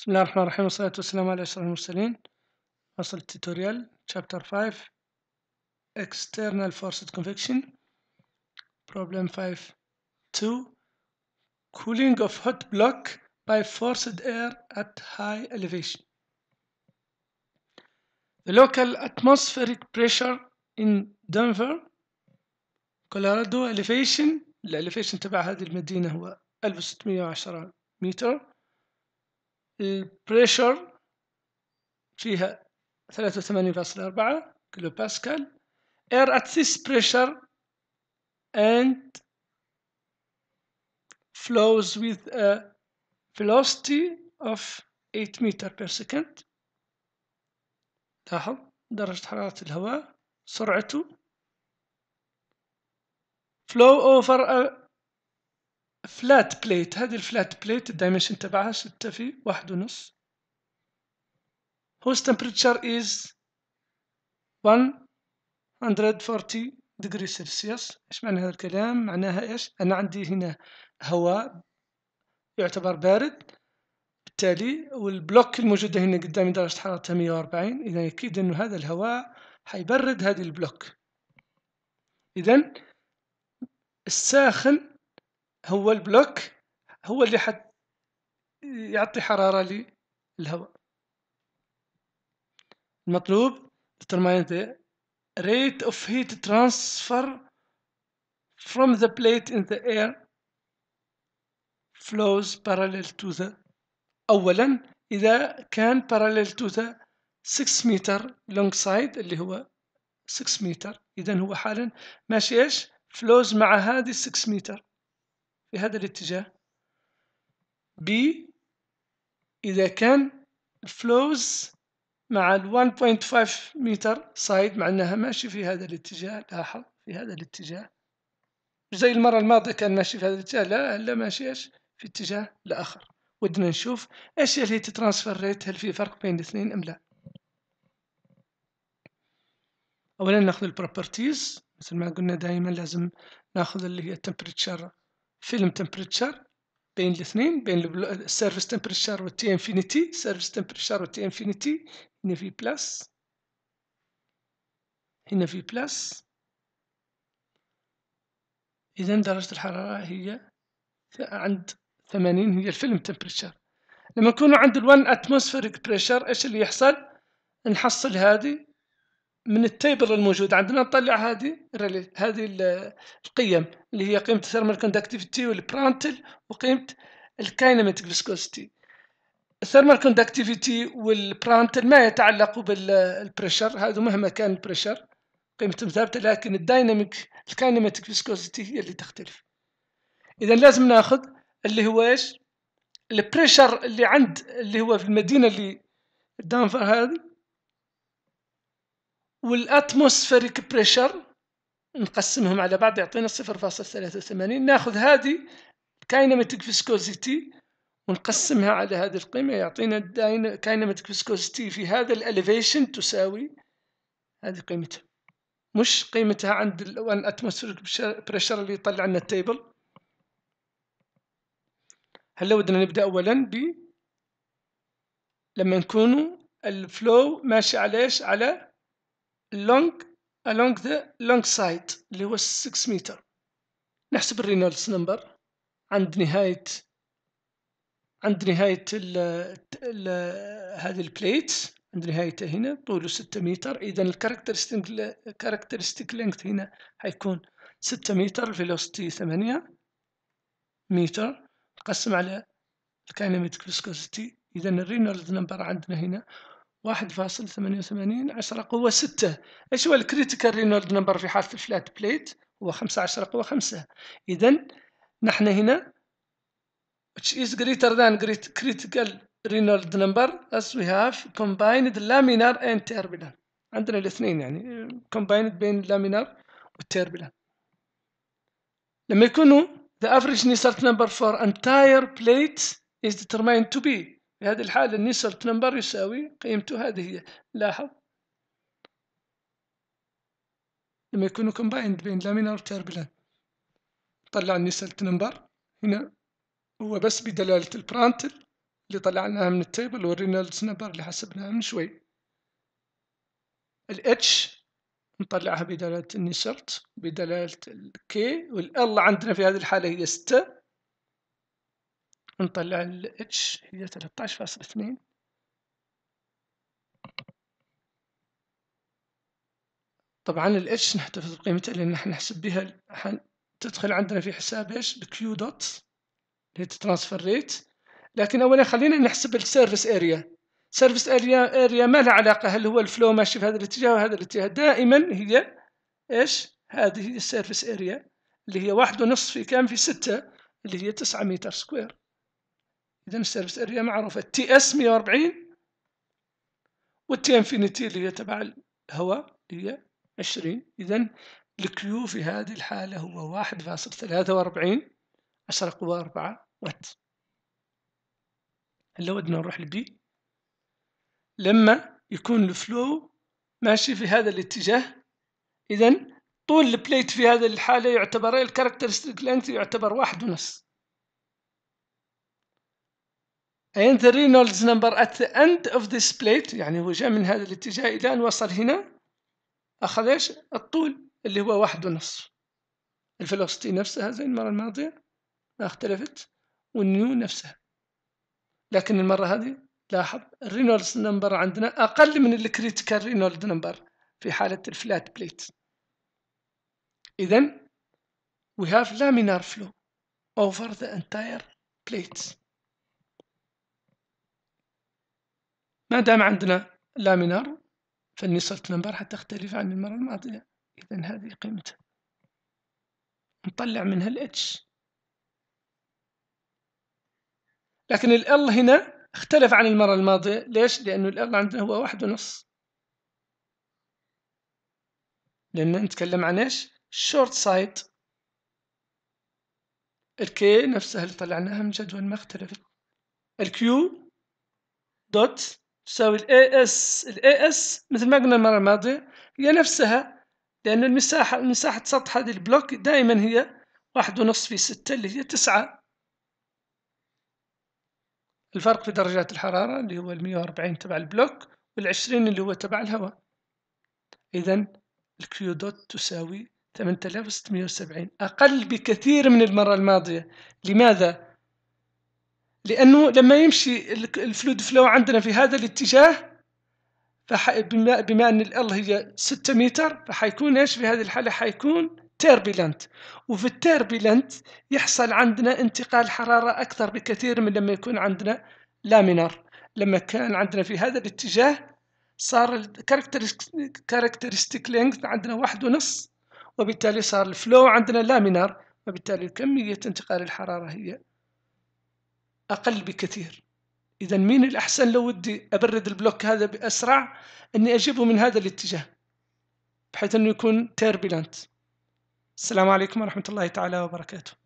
بسم الله الرحمن الرحيم والصلاة والسلام على أشرف المرسلين نصل التوتوريال chapter 5 external forced convection problem 5 2 cooling of hot block by forced air at high elevation the local atmospheric pressure in Denver Colorado elevation الالفيشن تبع هذه المدينة هو 1610 متر البريشر فيها 83.4 كيلو باسكال air at this pressure and flows with a velocity of 8 meter per second لاحظ درجة حرارة الهواء سرعته flow over a فلات بليت هذه الفلات بليت الدايمنشن تبعها ستة في واحد ونص whose temperature is 140 degree Celsius ايش معنى هذا الكلام معناها ايش انا عندي هنا هواء يعتبر بارد بالتالي والبلوك الموجودة هنا قدامي درجة حرارتها 140 اذا اكيد انه هذا الهواء حيبرد هذه البلوك اذا الساخن هو البلوك هو اللي حد يعطي حرارة للهواء المطلوب determine the rate of heat transfer from the plate in the air flows parallel to the أولا إذا كان parallel to the 6 متر long side اللي هو 6 متر إذا هو حالا ماشي إيش flows مع هذه 6 متر في هذا الاتجاه B إذا كان الفلوز مع ال 1.5 متر صايد مع أنها ماشي في هذا الاتجاه لاحظ في هذا الاتجاه زي المرة الماضية كان ماشي في هذا الاتجاه لا هلا ايش في اتجاه الآخر ودنا نشوف ايش هي الهيت ترانسفير ريت هل في فرق بين الاثنين ام لا اولا ناخذ البروبرتيز مثل ما قلنا دائما لازم ناخذ اللي هي التمبريتشر فيلم تمبريتشر بين الاثنين بين السيرفيس تمبريتشر والتي انفينيتي سيرفيس تمبريتشر والتي انفينيتي هنا في بلس هنا في بلس اذا درجة الحرارة هي عند 80 هي الفيلم تمبريتشر لما نكونوا عند ال1 اتموسفيريك بريشر ايش اللي يحصل نحصل هذه من التيبل الموجود عندنا نطلع هذه ريلي هذه القيم اللي هي قيمه الثيرمال كوندكتيفيتي والبرانتل وقيمه الكايناميتيك فيسكوستي الثيرمال كوندكتيفيتي والبرانتل ما يتعلق بالبريشر هذا مهما كان البريشر قيمتهم ثابته لكن الدايناميك الكايناميتيك فيسكوستي هي اللي تختلف اذا لازم ناخذ اللي هو ايش البريشر اللي عند اللي هو في المدينه اللي دانفر هذه والاتموسفيريك بريشر نقسمهم على بعض يعطينا 0.83 ناخذ هذه كاينماتيك فيسكوزيتي ونقسمها على هذه القيمة يعطينا كاينماتيك فيسكوزيتي في هذا الاليفيشن تساوي هذه قيمتها مش قيمتها عند الوان اتموسفيريك بريشر اللي يطلع لنا التيبل هلا ودنا نبدا اولا ب لما نكون الفلو ماشي على ايش على لونج along the long side اللي هو 6 متر نحسب الرينولدز نمبر عند نهاية عند نهاية ال ال هذه البليت عند نهايتها هنا طوله 6 متر إذا الكاركترستيك الكاركترستيك لينكت هنا حيكون 6 متر الفيلوستي 8 متر قسم على الكايناميتك فيسكوسيتي إذا الرينولدز نمبر عندنا هنا واحد فاصل ثمانية وثمانين عشرة قوة ستة ايش هو الكريتيكال رينولد نمبر في حالة الفلات بليت هو خمسة عشرة قوة خمسة اذا نحن هنا which is greater than critical رينولد number as we have combined laminar and turbulent عندنا الاثنين يعني combined بين اللامينار والتيربلان لما يكونوا the average Nusselt number for entire plate is determined to be في هذه الحالة النسر نمبر يساوي قيمته هذه هي لاحظ لما يكونوا كومبايند بين لامينار وتربلان طلع النسلت نمبر هنا هو بس بدلالة البرانتل اللي طلعناها من التيبل والرينالدز نمبر اللي حسبناها من شوي الاتش نطلعها بدلالة النسرت بدلالة الكي والال عندنا في هذه الحالة هي ستة نطلع ال H هي 13.2 طبعا ال H نحتفظ بقيمتها لأن احنا نحسب بها تدخل عندنا في حساب ايش بكيو دوت اللي هي ترانسفير ريت لكن اولا خلينا نحسب السيرفيس اريا سيرفيس اريا اريا ما لها علاقه هل هو الفلو ماشي في هذا الاتجاه وهذا الاتجاه دائما هي ايش هذه السيرفيس اريا اللي هي واحد ونصف في كام في ستة اللي هي تسعة متر سكوير اذا السيرفس اريا معروفه تي اس 140 والتي انفينيتي اللي هي تبع الهواء اللي هي 20 اذا الكيو في هذه الحاله هو 1.43 10 قوى 4 وات هلا ودنا نروح لبي لما يكون الفلو ماشي في هذا الاتجاه اذا طول البليت في هذه الحالة يعتبر الكاركترستيك لينث يعتبر واحد ونص and the Reynolds number at the end of this plate يعني هو جاء من هذا الاتجاه إلى أن وصل هنا أخذ إيش الطول اللي هو واحد ونصف الفلوستي نفسها زي المرة الماضية ما اختلفت والنيو نفسها لكن المرة هذه لاحظ الرينولدز نمبر عندنا أقل من الكريتيكال رينولد نمبر في حالة الفلات بليت إذن we have laminar flow over the entire plate ما دام عندنا لامينار فالنسبة نمبر حتختلف عن المرة الماضية إذا هذه قيمتها نطلع منها ال H لكن ال L هنا اختلف عن المرة الماضية ليش؟ لأنه ال L عندنا هو واحد ونص لأن نتكلم عن إيش؟ شورت سايد K نفسها اللي طلعناها من جدول ما اختلفت Q دوت تساوي الاي اس الاي اس مثل ما قلنا المرة الماضية هي نفسها لأن المساحة مساحة سطح هذه البلوك دائما هي واحد ونص في ستة اللي هي تسعة الفرق في درجات الحرارة اللي هو المية وأربعين تبع البلوك والعشرين اللي هو تبع الهواء إذا الكيو دوت تساوي 8670 أقل بكثير من المرة الماضية لماذا؟ لانه لما يمشي الفلود فلو عندنا في هذا الاتجاه فح... بما... بما ان ال هي 6 متر فحيكون ايش في هذه الحاله حيكون تيربيلنت وفي التيربيلنت يحصل عندنا انتقال حراره اكثر بكثير من لما يكون عندنا لامينر لما كان عندنا في هذا الاتجاه صار الكاركترستيك لينث عندنا واحد ونص وبالتالي صار الفلو عندنا لامينر وبالتالي كمية انتقال الحرارة هي أقل بكثير إذا من الأحسن لو ودي أبرد البلوك هذا بأسرع أني أجيبه من هذا الاتجاه بحيث أنه يكون تيربيلانت السلام عليكم ورحمة الله تعالى وبركاته